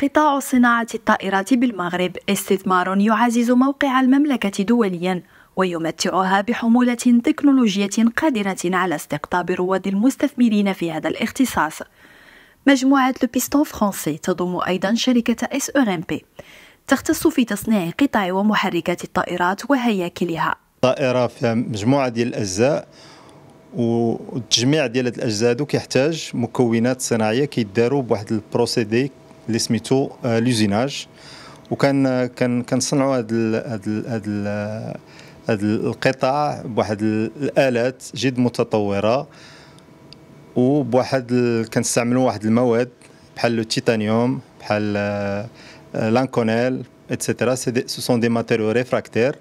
قطاع صناعة الطائرات بالمغرب استثمار يعزز موقع المملكة دوليا ويمتعها بحمولة تكنولوجية قادرة على استقطاب رواد المستثمرين في هذا الاختصاص مجموعة لوبيستون فرانسي تضم أيضا شركة اس بي تختص في تصنيع قطع ومحركات الطائرات وهياكلها طائرة فيها مجموعة ديال الأجزاء والتجميع ديال هاد الأجزاء هادو كيحتاج مكونات صناعية كيداروا بواحد البروسيدي اللي سميتو آه، لوزيناج وكان آه، كان كنصنعوا هذا هذا هذا القطع بواحد الالات جد متطوره وبواحد كنستعملوا واحد المواد بحال لو تيتانيوم بحال آه، لانكونيل اتسيتيرا سو سون دي ماتيريو ريفراكتير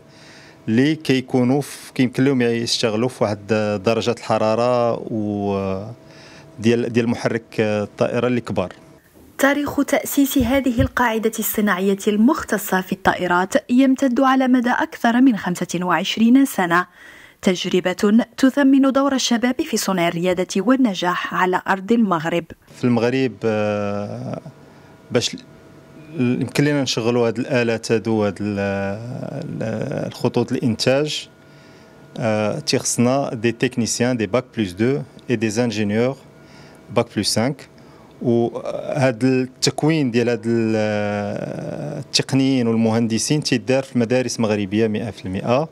اللي كيكونوا كيمكن لهم يشتغلوا في واحد درجه الحراره و ديال ديال محرك الطائره اللي كبار تاريخ تأسيس هذه القاعدة الصناعية المختصة في الطائرات يمتد على مدى أكثر من 25 سنة تجربة تثمن دور الشباب في صنع الريادة والنجاح على أرض المغرب في المغرب آه، باش يمكن لنا نشغلوا هذه الآلات هذو الخطوط الإنتاج تيخصنا دي تكنيسيان دي باك بلس 2 اي دي انجينيور باك بلس 5 وهذا التكوين ديال هاد التقنيين والمهندسين تيدار في مدارس مغربيه 100%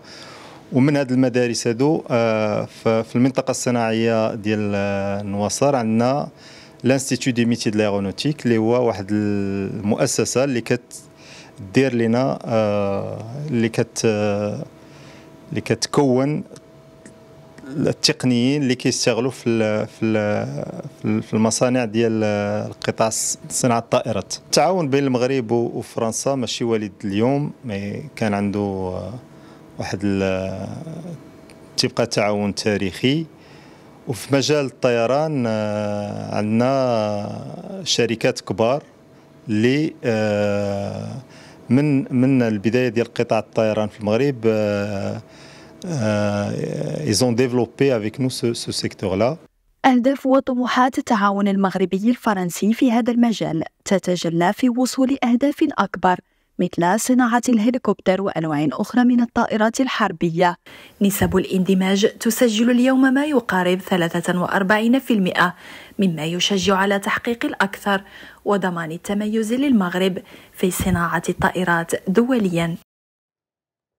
ومن هاد المدارس هادو آه، في المنطقه الصناعيه ديال آه، نواصر عندنا لانستيتو دي ميتي دي لايرونوتيك اللي هو واحد المؤسسه اللي كتدير لنا آه، اللي كت اللي كتكون التقنيين اللي كيشتغلوا في الـ في الـ في المصانع ديال القطاع صناعه الطائرات التعاون بين المغرب وفرنسا ماشي وليد اليوم مي كان عنده واحد تبقى تعاون تاريخي وفي مجال الطيران آه، عندنا شركات كبار اللي آه، من من البدايه ديال قطاع الطيران في المغرب آه، Euh, ils ont développé avec nous ce, ce secteur-là. أهداف وطموحات التعاون المغربي الفرنسي في هذا المجال تتجلى في وصول أهداف أكبر مثل صناعة الهليكوبتر وأنواع أخرى من الطائرات الحربية نسب الاندماج تسجل اليوم ما يقارب 43% مما يشجع على تحقيق الأكثر وضمان التميز للمغرب في صناعة الطائرات دولياً